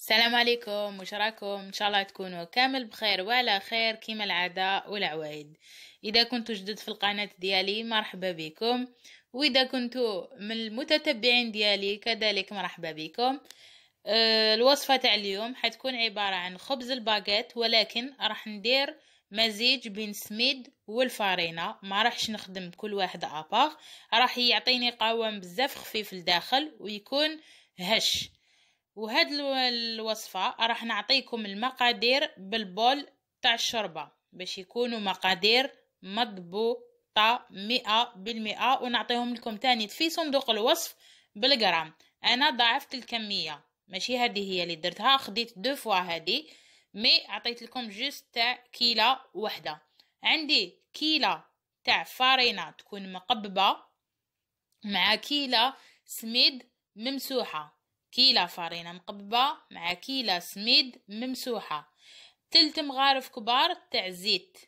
السلام عليكم وش راكم ان شاء الله تكونوا كامل بخير وعلى خير كيما العاده والعوايد اذا كنتوا جدد في القناه ديالي مرحبا بكم واذا كنتوا من المتتبعين ديالي كذلك مرحبا بكم آه، الوصفه تاع اليوم حتكون عباره عن خبز الباغيت ولكن راح ندير مزيج بين سميد والفارينة ما راحش نخدم كل واحد اباغ راح يعطيني قوام بزاف خفيف لداخل ويكون هش وهاد الوصفة راح نعطيكم المقادير بالبول تاع الشوربة باش يكونوا مقادير مضبوطة مئة بالمئة ونعطيهم لكم تاني في صندوق الوصف بالجرام انا ضاعفت الكمية ماشي هذه هي اللي درتها خديت دو فوا هادي مي عطيت لكم جوست تاع كيلة وحده عندي كيلة تاع فارينة تكون مقببة مع كيلة سميد ممسوحة كيلة فرينة مقببة مع كيلة سميد ممسوحة تلت مغارف كبار تاع زيت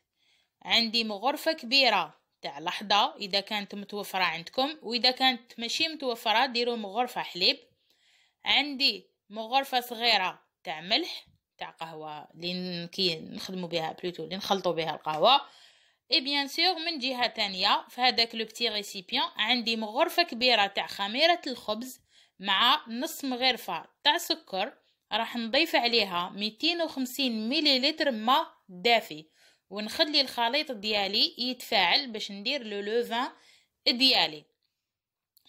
عندي مغرفة كبيرة تاع لحظة إذا كانت متوفرة عندكم وإذا كانت ماشي متوفرة ديروا مغرفة حليب عندي مغرفة صغيرة تاع ملح تاع قهوة اللي نخدموا بها بلوتو اللي نخلطوا بها القهوة اي بيان سور من جهه تانية في هذاك لو بتي ريسيبيان عندي مغرفه كبيره تاع خميره الخبز مع نص مغرفة تاع سكر راح نضيف عليها 250 مليلتر ماء دافي ونخلي الخليط ديالي يتفاعل باش ندير لو لوفان ديالي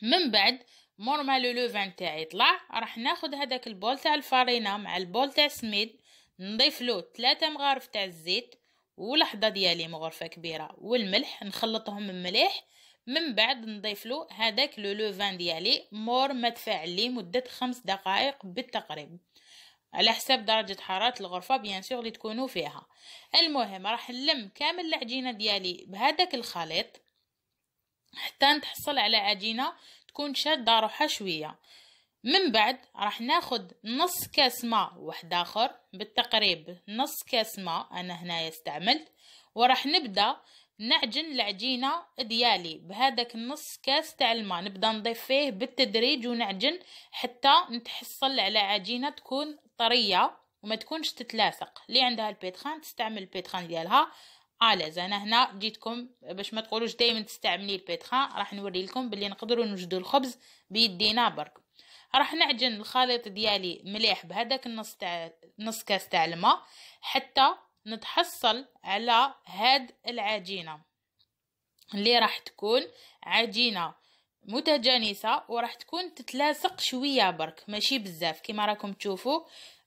من بعد مورما لو لوفان تاعي طلع راح ناخد هذاك البول تاع الفرينه مع البول تاع السميد نضيف له 3 مغارف تاع الزيت ولحظه ديالي مغرفه كبيره والملح نخلطهم مليح من بعد نضيف له هذاك لو لوفان ديالي مور ما تفاعل مده خمس دقائق بالتقريب على حساب درجة حرارة الغرفة بيان سور اللي تكونوا فيها المهم راح نلم كامل العجينة ديالي بهذاك الخليط حتى نتحصل على عجينة تكون شادة روحها شوية من بعد راح ناخد نص كاس ماء واحد اخر بالتقريب نص كاس ماء انا هنايا استعملت وراح نبدا نعجن العجينة ديالي بهذاك النص كاس تاع الماء نبدا نضيف فيه بالتدريج ونعجن حتى نتحصل على عجينة تكون طرية وما تكونش تتلاصق اللي عندها البيتخان تستعمل البيتخان ديالها اليز انا هنا جيتكم باش ما تقولوش دائما تستعملي البيتخان راح نوري لكم باللي نقدروا نوجدوا الخبز بيدينا برك راح نعجن الخليط ديالي مليح بهذاك النص تاع نص كاس تاع الماء حتى نتحصل على هاد العجينة اللي راح تكون عجينة متجانسة وراح تكون تتلاصق شوية برك ماشي بزاف كما راكم تشوفوا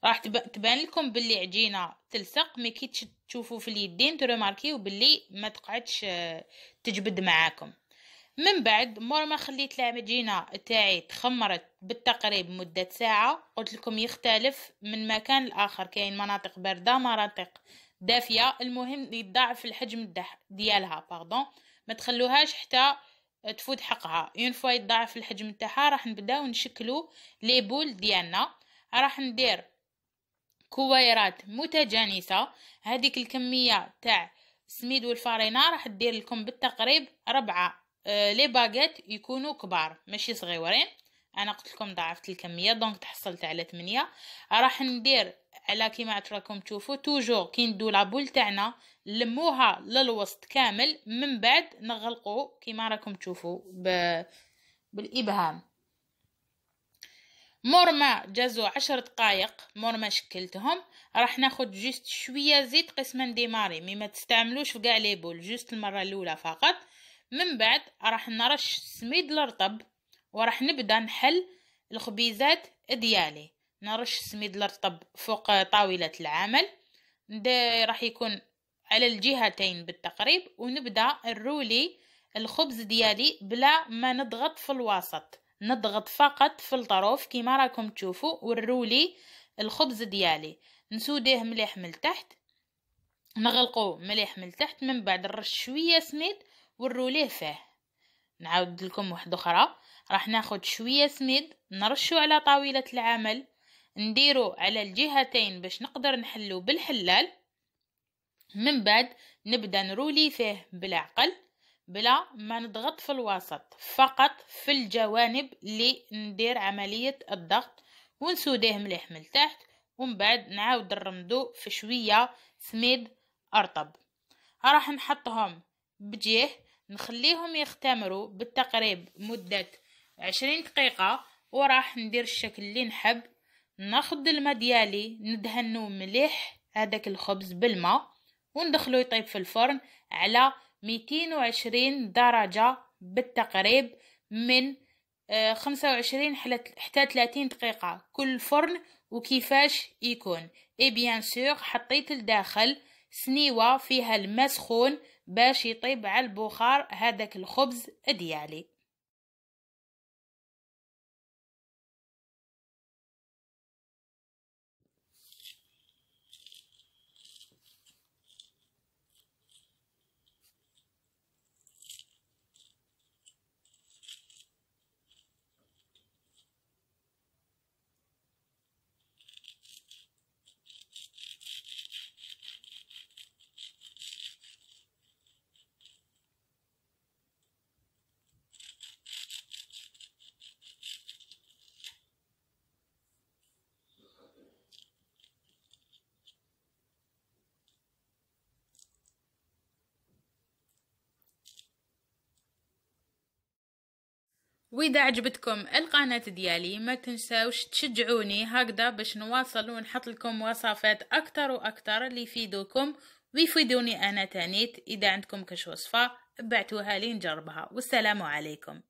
راح تبان لكم باللي عجينة تلصق مي كي تشوفوا في اليدين ترماركيو باللي ما تقعدش آه، تجبد معاكم من بعد مور ما خليت العجينه تاعي تخمرت بالتقريب مده ساعه قلت لكم يختلف من مكان لاخر كاين مناطق بارده مناطق دافيه المهم يضاعف الحجم ديالها باردون ما تخلوهاش حتى تفوت حقها اون فوا يضاعف الحجم تاعها راح نبداو نشكلو لي بول ديالنا راح ندير كويرات متجانسه هذيك الكميه تاع السميد والفارينه راح دير لكم بالتقريب ربعة آه لي باغيت يكونوا كبار ماشي صغيورين انا قلت لكم ضاعفت الكميه دونك تحصلت على 8 راح ندير على كيما راكم تشوفوا توجور كي ندو لابول تاعنا نلموها للوسط كامل من بعد نغلقو كيما راكم تشوفوا ب... بالابهام مور ما جازو عشر دقائق مور ما شكلتهم راح ناخد جست شويه زيت قسما ديماري مي تستعملوش في قاع لي بول المره الاولى فقط من بعد راح نرش سميد الرطب وراح نبدا نحل الخبيزات ديالي نرش السميد الرطب فوق طاولة العمل راح يكون على الجهتين بالتقريب ونبدأ نرولي الخبز ديالي بلا ما نضغط في الوسط نضغط فقط في الطروف كما راكم تشوفوا والرولي الخبز ديالي نسوديه مليح من تحت نغلقه مليح من تحت من بعد نرش شويه سميد ونروليه فيه نعود لكم واحده اخرى راح ناخد شويه سميد نرشو على طاوله العمل نديرو على الجهتين باش نقدر نحلو بالحلال من بعد نبدا نرولي فيه بالعقل بلا ما نضغط في الوسط فقط في الجوانب اللي ندير عملية الضغط ونسوديه مليح من تحت ومن بعد نعاود نرمدو في شوية سميد أرطب راح نحطهم بجيه نخليهم يختمروا بالتقريب مدة عشرين دقيقة وراح ندير الشكل اللي نحب ناخد الماء ديالي ندهنو مليح هذاك الخبز بالماء وندخلو يطيب في الفرن على 220 درجة بالتقريب من 25 آه، حتى 30 دقيقة كل فرن وكيفاش يكون اي بيان سور حطيت لداخل سنيوة فيها الماء سخون باش يطيب على البخار هذاك الخبز ديالي وإذا عجبتكم القناة ديالي ما تنساوش تشجعوني هكذا باش نواصل ونحط لكم وصفات أكتر وأكتر اللي يفيدوكم ويفيدوني أنا تانيت إذا عندكم كش وصفة بعتوها لي نجربها والسلام عليكم